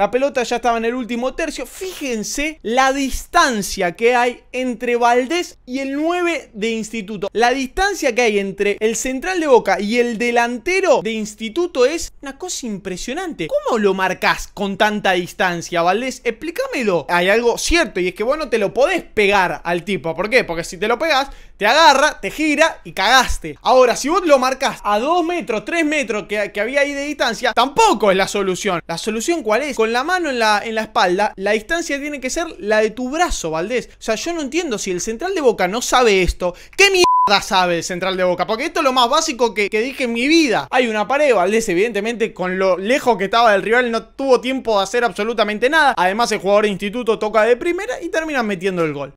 La pelota ya estaba en el último tercio. Fíjense la distancia que hay entre Valdés y el 9 de Instituto. La distancia que hay entre el central de Boca y el delantero de Instituto es una cosa impresionante. ¿Cómo lo marcas con tanta distancia, Valdés? Explícamelo. Hay algo cierto y es que vos no te lo podés pegar al tipo. ¿Por qué? Porque si te lo pegas, te agarra, te gira y cagaste. Ahora, si vos lo marcas a 2 metros, 3 metros que, que había ahí de distancia, tampoco es la solución. ¿La solución cuál es? Con la mano en la, en la espalda, la distancia tiene que ser la de tu brazo, Valdés. O sea, yo no entiendo si el central de Boca no sabe esto. ¿Qué mierda? sabe el central de Boca, porque esto es lo más básico que, que, dije en mi vida. Hay una pared, Valdés evidentemente con lo lejos que estaba del rival no tuvo tiempo de hacer absolutamente nada. Además el jugador de instituto toca de primera y termina metiendo el gol.